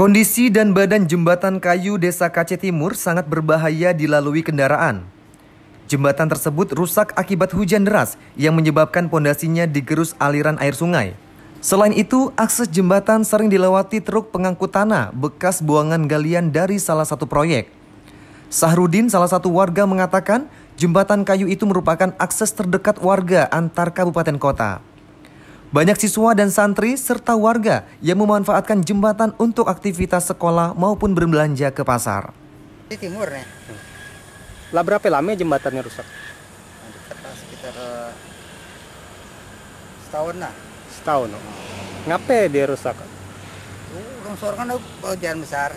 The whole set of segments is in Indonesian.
Kondisi dan badan jembatan kayu Desa Kace Timur sangat berbahaya dilalui kendaraan. Jembatan tersebut rusak akibat hujan deras yang menyebabkan pondasinya digerus aliran air sungai. Selain itu, akses jembatan sering dilewati truk pengangkut tanah bekas buangan galian dari salah satu proyek. Sahrudin, salah satu warga mengatakan, jembatan kayu itu merupakan akses terdekat warga antar kabupaten kota. Banyak siswa dan santri serta warga yang memanfaatkan jembatan untuk aktivitas sekolah maupun berbelanja ke pasar. Di timur nih. Lah berapa lama jembatannya rusak? Sekitar uh, setahun lah. Setahun. Oh. Ngapain dia rusak? Longsor kan jalan besar.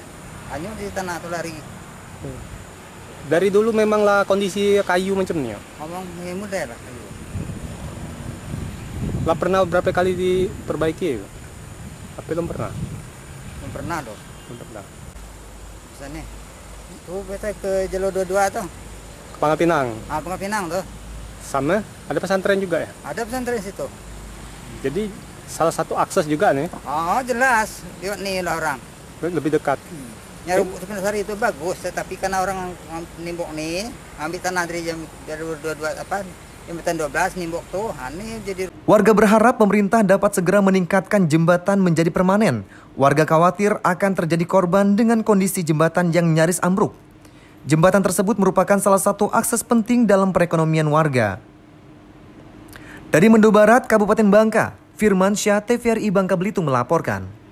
Hanya di tanah itu lari. Hmm. Dari dulu memanglah kondisi kayu macamnya. Ngomong mudah lah kayu lah pernah berapa kali diperbaiki ya? tapi belum pernah belum pernah dong belum pernah misalnya itu beta ke jalur dua-dua tuh ke Pangapinang ah Pangapinang tuh sama ada pesantren juga ya ada pesantren situ jadi salah satu akses juga nih oh jelas lihat nih lah orang lebih dekat hmm. Ya, sebenarnya itu bagus, tetapi karena orang nimbok nih, ambil tanah dari jam 22 dua apa jembatan 12 nimbok tuh aneh jadi Warga berharap pemerintah dapat segera meningkatkan jembatan menjadi permanen. Warga khawatir akan terjadi korban dengan kondisi jembatan yang nyaris ambruk. Jembatan tersebut merupakan salah satu akses penting dalam perekonomian warga. Dari Mendo Barat, Kabupaten Bangka, Firman Syah TVRI Bangka Belitung melaporkan.